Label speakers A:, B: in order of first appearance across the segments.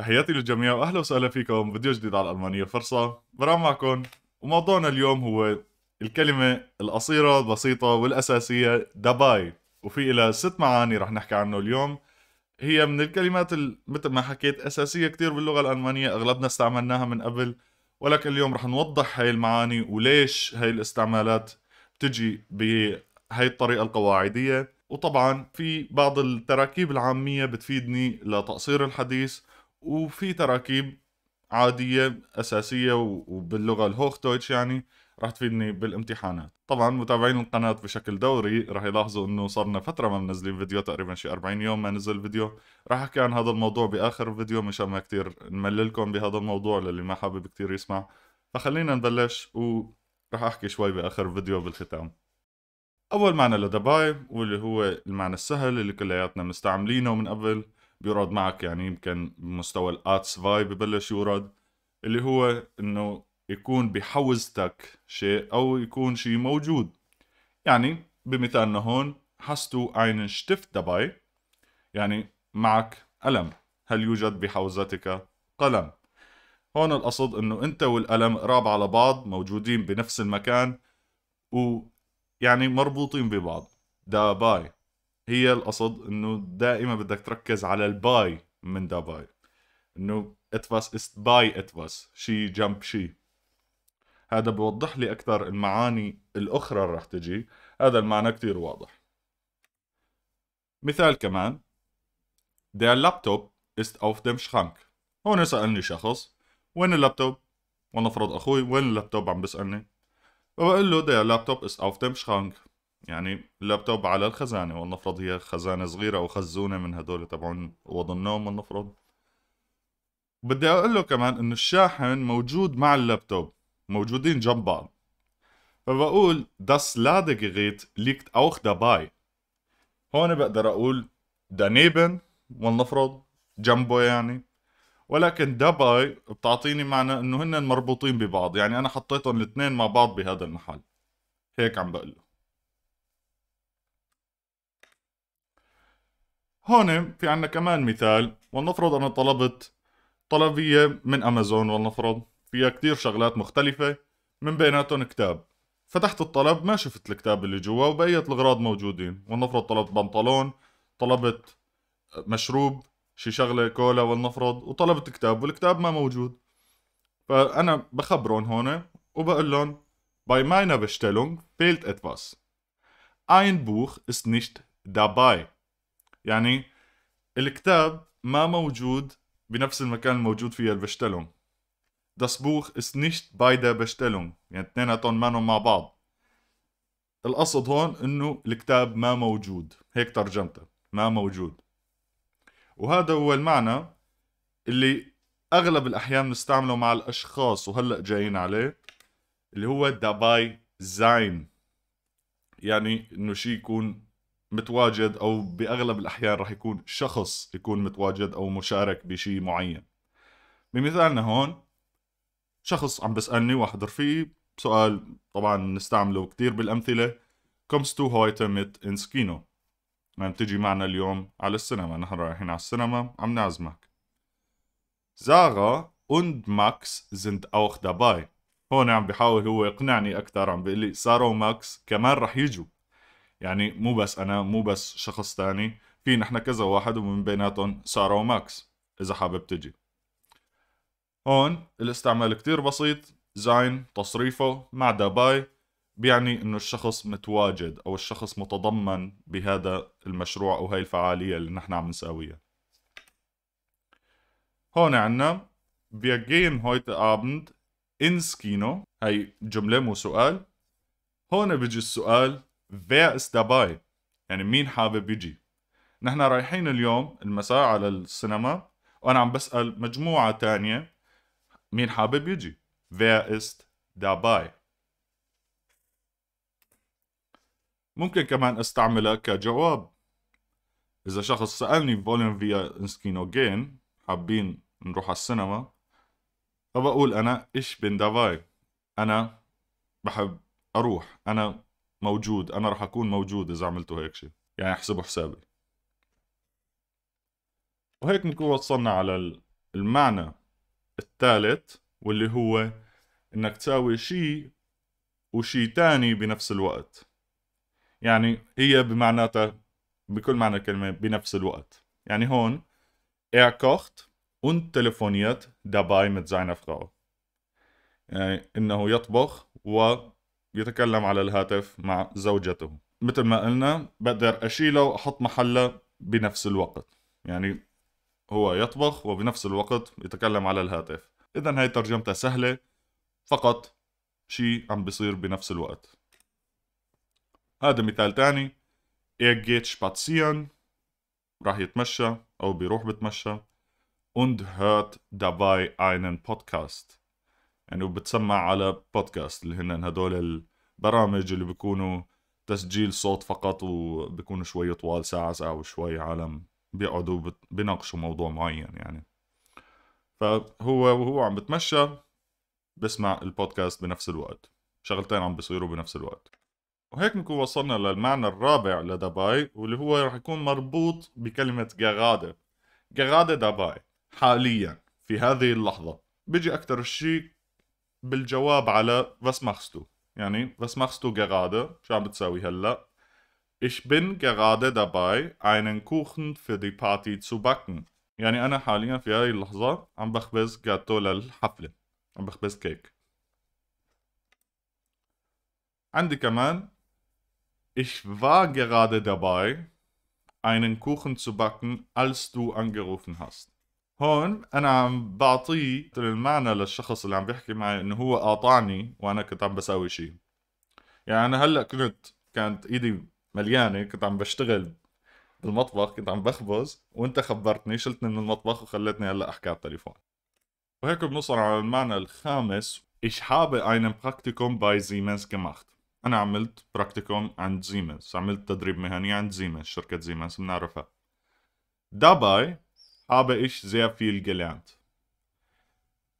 A: تحياتي للجميع واهلا وسهلا فيكم فيديو جديد على الالمانيه فرصه برام معكم وموضوعنا اليوم هو الكلمه القصيره البسيطه والاساسيه دباي وفي لها ست معاني رح نحكي عنه اليوم هي من الكلمات مثل ما حكيت اساسيه كثير باللغه الالمانيه اغلبنا استعملناها من قبل ولكن اليوم رح نوضح هاي المعاني وليش هاي الاستعمالات بتجي بهاي الطريقه القواعديه وطبعا في بعض التراكيب العاميه بتفيدني لتقصير الحديث وفي تراكيب عادية أساسية وباللغة الهوختويتش يعني راح تفيدني بالامتحانات طبعا متابعين القناة بشكل دوري راح يلاحظوا انه صارنا فترة ما منزلين فيديو تقريبا شي 40 يوم ما نزل فيديو راح احكي عن هذا الموضوع باخر فيديو مشان ما كتير نمللكم بهذا الموضوع للي ما حابب كتير يسمع فخلينا نبلش وراح احكي شوي باخر فيديو بالختام اول معنى لدباي واللي هو المعنى السهل اللي كلياتنا مستعملينه من قبل بيورد معك يعني يمكن مستوى الاتس فاي ببلش يورد اللي هو انه يكون بحوزتك شيء او يكون شيء موجود يعني بمثالنا هون حستو عين شتفت دباي يعني معك ألم هل يوجد بحوزتك قلم هون القصد انه انت والقلم قراب على بعض موجودين بنفس المكان ويعني مربوطين ببعض داباي هي القصد انه دائما بدك تركز على الباي من دا باي انه اتفاس است باي اتفاس شي جنب شي هذا بوضح لي اكثر المعاني الاخرى اللي رح تجي هذا المعنى كتير واضح مثال كمان Der Laptop ist auf dem Schrank هون سألني شخص وين اللابتوب ونفرض اخوي وين اللابتوب عم بيسالني فبقول له der Laptop ist auf dem Schrank يعني اللابتوب على الخزانه ولنفرض هي خزانه صغيره او خزونه من هدول تبعون اوض النوم ولنفرض بدي اقول له كمان انه الشاحن موجود مع اللابتوب موجودين جنب بعض فبقول داس Ladegerät ليكت اوخ داباي هون بقدر اقول دانيبن ولنفرض جنبه يعني ولكن دباي بتعطيني معنى انه هن مربوطين ببعض يعني انا حطيتهم الاثنين مع بعض بهذا المحل هيك عم بقول له هون في عنا كمان مثال ولنفرض أنا طلبت طلبية من أمازون ولنفرض فيها كتير شغلات مختلفة من بيناتهم كتاب فتحت الطلب ما شفت الكتاب اللي جوا وبقية الأغراض موجودين ولنفرض طلبت بنطلون طلبت مشروب شي شغلة كولا ولنفرض وطلبت كتاب والكتاب ما موجود فأنا بخبرهم هون وبقول لهم باي ماينا Bestellung فيلت etwas. Ein Buch ist nicht dabei. يعني الكتاب ما موجود بنفس المكان الموجود فيه البشتلون داس بوخ ist nicht bei der Bestellung يعني اثنيناتهم مانهم مع بعض القصد هون انه الكتاب ما موجود هيك ترجمته ما موجود وهذا هو المعنى اللي اغلب الاحيان بنستعمله مع الاشخاص وهلا جايين عليه اللي هو داباي زاين يعني انه شيء يكون متواجد او باغلب الاحيان راح يكون شخص يكون متواجد او مشارك بشيء معين بمثالنا هون شخص عم بسالني واحد رفيق سؤال طبعا نستعمله كثير بالامثله comes to هويته ميت ان سكينو عم تجي معنا اليوم على السينما نحن رايحين على السينما عم نعزمك زاغا und ماكس sind auch dabei هون عم بحاول هو يقنعني اكثر عم بيقول لي ساره وماكس كمان رح يجوا يعني مو بس انا مو بس شخص تاني في نحن كذا واحد ومن بيناتهم ساره وماكس اذا حابب تجي هون الاستعمال كتير بسيط زين تصريفه مع داباي بيعني انه الشخص متواجد او الشخص متضمن بهذا المشروع او هاي الفعاليه اللي نحن عم نساويها هون عنا wir gehen heute abend ins Kino هاي جملة مو سؤال هون بيجي السؤال wer ist dabei يعني مين حابب يجي نحن رايحين اليوم المساء على السينما وانا عم بسال مجموعه تانية مين حابب يجي wer ist dabei ممكن كمان استعملها كجواب اذا شخص سالني فولن فيا انسكينو جين حابين نروح على السينما فبقول انا ايش بين داباي انا بحب اروح انا موجود انا رح اكون موجود اذا عملتوا هيك شيء يعني احسبوا حسابي وهيك نكون وصلنا على المعنى الثالث واللي هو انك تساوي شيء وشيء تاني بنفس الوقت يعني هي بمعناتها بكل معنى الكلمة بنفس الوقت يعني هون er kocht und telefoniert dabei mit seiner Frau يعني انه يطبخ و يتكلم على الهاتف مع زوجته مثل ما قلنا بقدر أشيله وأحط محله بنفس الوقت يعني هو يطبخ وبنفس الوقت يتكلم على الهاتف إذا هاي ترجمتها سهلة فقط شيء عم بيصير بنفس الوقت هذا مثال تاني Er geht spazieren راح يتمشى أو بيروح بتمشى und hört dabei einen Podcast يعني وبتسمع على بودكاست اللي هن هدول البرامج اللي بيكونوا تسجيل صوت فقط وبيكونوا شوي طوال ساعة ساعة وشوي عالم بيقعدوا بيناقشوا موضوع معين يعني فهو وهو عم بتمشى بسمع البودكاست بنفس الوقت شغلتين عم بيصيروا بنفس الوقت وهيك بنكون وصلنا للمعنى الرابع لدباي واللي هو رح يكون مربوط بكلمة جغادة جغادة دباي حاليا في هذه اللحظة بيجي أكتر شيء بالجواب على was machst du? يعني was machst du gerade? شو عم بتساوي هلا؟ Ich bin gerade dabei, einen Kuchen für die Party zu backen. يعني أنا حاليا في هاي اللحظة عم بخبز جاتو للحفلة. عم بخبز كيك. عندي كمان Ich war gerade dabei, einen Kuchen zu backen, als du angerufen hast. هون انا عم بعطيه المعنى للشخص اللي عم بيحكي معي انه هو قاطعني وانا كنت عم بساوي شيء يعني انا هلا كنت كانت ايدي مليانه كنت عم بشتغل بالمطبخ كنت عم بخبز وانت خبرتني شلتني من المطبخ وخلتني هلا احكي على التليفون وهيك بنوصل على المعنى الخامس ايش حابه einen براكتيكوم باي زيمنز gemacht. أنا عملت براكتيكوم عند زيمنز عملت تدريب مهني عند زيمنز شركة زيمنز بنعرفها داباي habe ich sehr viel gelernt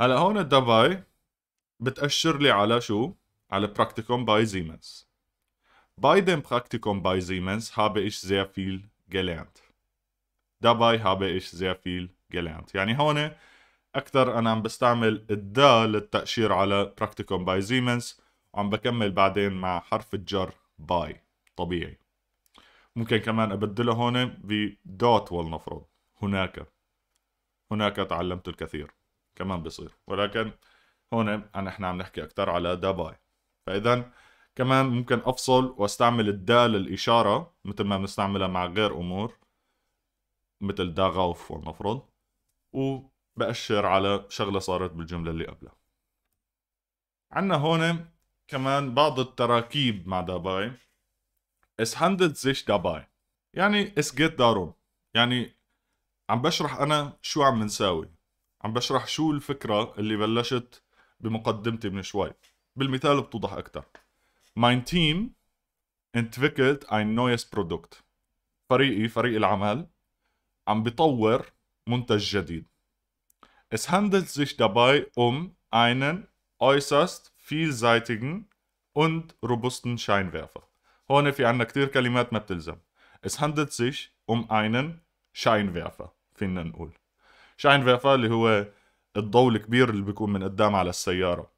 A: هلا هون الدباي بتأشر لي على شو؟ على Praktikum باي Siemens. Bei dem Praktikum bei Siemens habe ich sehr viel gelernt dabei habe ich sehr viel gelernt يعني هون أكثر أنا عم بستعمل الدا للتأشير على Praktikum باي Siemens وعم بكمل بعدين مع حرف الجر باي طبيعي ممكن كمان أبدله هون dot ولنفرض هناك هناك تعلمت الكثير كمان بصير ولكن هون نحن عم نحكي أكثر على داباي فإذا كمان ممكن أفصل واستعمل الدال الاشاره مثل ما بنستعملها مع غير أمور مثل دا غوف وبأشر على شغلة صارت بالجملة اللي قبلها عندنا هون كمان بعض التراكيب مع داباي اس هاندلت زيش داباي يعني اس جيت darum يعني عم بشرح انا شو عم نساوي عم بشرح شو الفكره اللي بلشت بمقدمتي من شوي بالمثال بتوضح اكتر My team entwickelt ein neues produkt فريقي فريق العمل عم بطور منتج جديد Es handelt sich dabei um einen äußerst vielseitigen und robusten Scheinwerfer. هون في عنا كتير كلمات ما بتلزم. Es handelt sich um einen Scheinwerfer. فينا نقول شاين شاينفيرفر اللي هو الضوء الكبير اللي بيكون من قدام على السيارة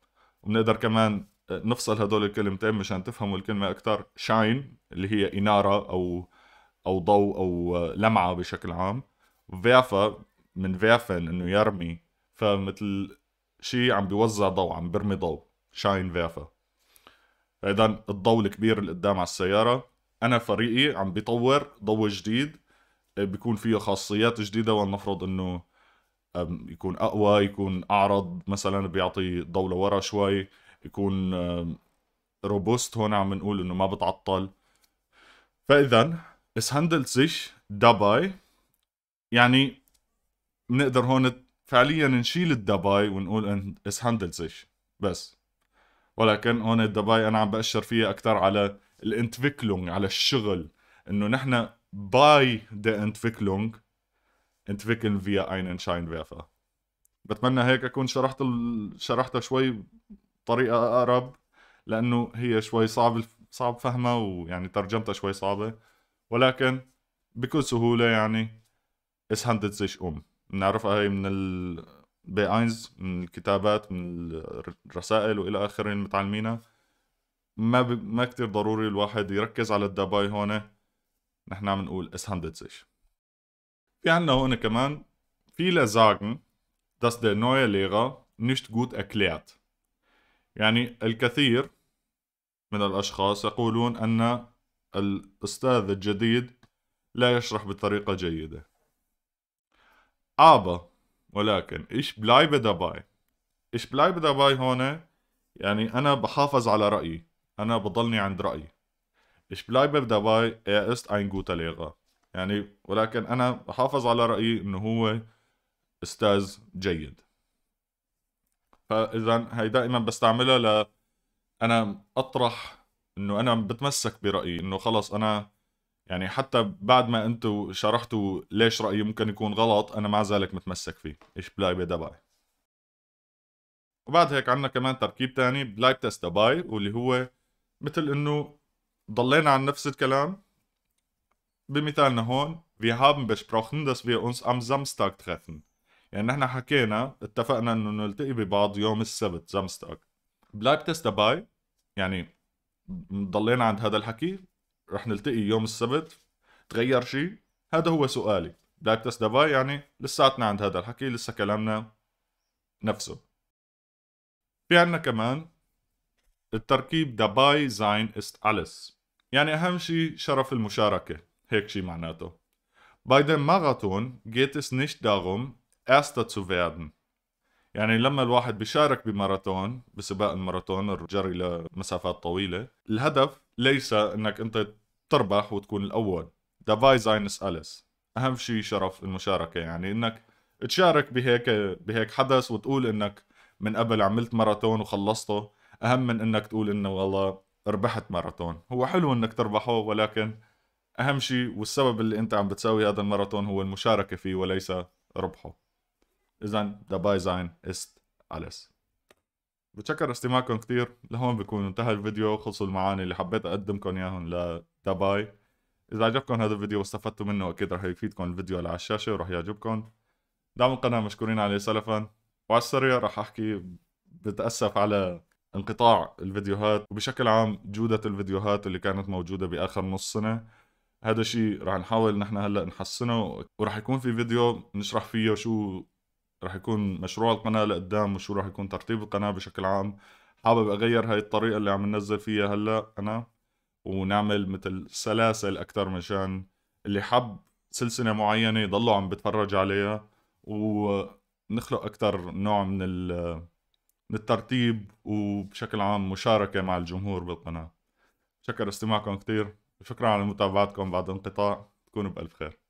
A: وبنقدر كمان نفصل هدول الكلمتين مشان تفهموا الكلمة أكثر شاين اللي هي إنارة أو أو ضوء أو لمعة بشكل عام فيرفا من فيرفن إنه يرمي فمثل شيء عم بيوزع ضوء عم بيرمي ضوء شاين فيرفا فإذا الضوء الكبير اللي قدام على السيارة أنا فريقي عم بيطور ضوء جديد بيكون فيه خاصيات جديده ولنفرض انه يكون اقوى يكون اعرض مثلا بيعطي ضوء لورا شوي يكون روبوست هون عم نقول انه ما بتعطل فاذا اس هاندلت سيش dabei يعني بنقدر هون فعليا نشيل الدباي ونقول ان اس هاندلت سيش بس ولكن هون الدباي انا عم باشر فيها اكثر على الانتفيكلونج على الشغل انه نحن bei der Entwicklung entwickeln wir einen Scheinwerfer. بتمنى هيك اكون شرحت ال... شرحتها شوي بطريقه اقرب لانه هي شوي صعب صعب فهمها ويعني ترجمتها شوي صعبه ولكن بكل سهوله يعني es handelt sich um بنعرفها هي من ال بأينز من الكتابات من الرسائل والى اخره متعلمينها ما ب... ما كتير ضروري الواحد يركز على الداباي هون نحن عم نقول اس هندت سيش في عنا هون كمان viele sagen dass der neue Lehrer nicht gut erklärt يعني الكثير من الأشخاص يقولون أن الأستاذ الجديد لا يشرح بطريقة جيدة aber ولكن ich bleibe dabei ich bleibe dabei هون يعني أنا بحافظ على رأيي أنا بضلني عند رأيي bleibe داباي er ist ein guter Lehrer يعني ولكن أنا بحافظ على رأيي إنه هو أستاذ جيد فإذا هي دائما بستعملها ل أنا أطرح إنه أنا بتمسك برأيي إنه خلص أنا يعني حتى بعد ما أنتوا شرحتوا ليش رأيي ممكن يكون غلط أنا مع ذلك متمسك فيه إيش بلايبي دباي وبعد هيك عندنا كمان تركيب تاني بلاي تست دباي واللي هو مثل إنه ضلينا عن نفس الكلام بمثالنا هون wir haben besprochen dass wir uns am Samstag treffen يعني نحن حكينا اتفقنا انه نلتقي ببعض يوم السبت Samstag bleibt es dabei يعني ضلينا عند هذا الحكي رح نلتقي يوم السبت تغير شيء هذا هو سؤالي bleibt es dabei يعني لساتنا عند هذا الحكي لسه كلامنا نفسه في عنا كمان التركيب dabei sein ist alles يعني أهم شيء شرف المشاركة هيك شيء معناته باي dem ماراثون جيت اس نيشت داروم ارستا تو فيردن يعني لما الواحد بيشارك بماراثون بسباق الماراثون الجري لمسافات طويلة الهدف ليس انك انت تربح وتكون الاول دافاي زاينس أليس اهم شيء شرف المشاركة يعني انك تشارك بهيك بهيك حدث وتقول انك من قبل عملت ماراثون وخلصته اهم من انك تقول انه والله ربحت ماراثون هو حلو انك تربحه ولكن اهم شيء والسبب اللي انت عم بتساوي هذا الماراثون هو المشاركه فيه وليس ربحه اذا ذا باي زاين است اليس بتشكر استماعكم كثير لهون بكون انتهى الفيديو خلصوا المعاني اللي حبيت اقدمكم اياهم لدباي اذا عجبكم هذا الفيديو واستفدتوا منه اكيد رح يفيدكم الفيديو على الشاشه ورح يعجبكم دعموا القناه مشكورين عليه سلفا وعلى السريع رح احكي بتاسف على انقطاع الفيديوهات وبشكل عام جودة الفيديوهات اللي كانت موجودة بآخر نص سنة هذا الشيء رح نحاول نحن هلا نحسنه ورح يكون في فيديو نشرح فيه شو رح يكون مشروع القناة لقدام وشو رح يكون ترتيب القناة بشكل عام حابب اغير هاي الطريقة اللي عم ننزل فيها هلا انا ونعمل مثل سلاسل اكثر مشان اللي حب سلسلة معينة يضلوا عم بتفرج عليها ونخلق اكثر نوع من ال من الترتيب وبشكل عام مشاركة مع الجمهور بالقناة شكر استماعكم كتير وشكرا على متابعتكم بعد انقطاع تكونوا بألف خير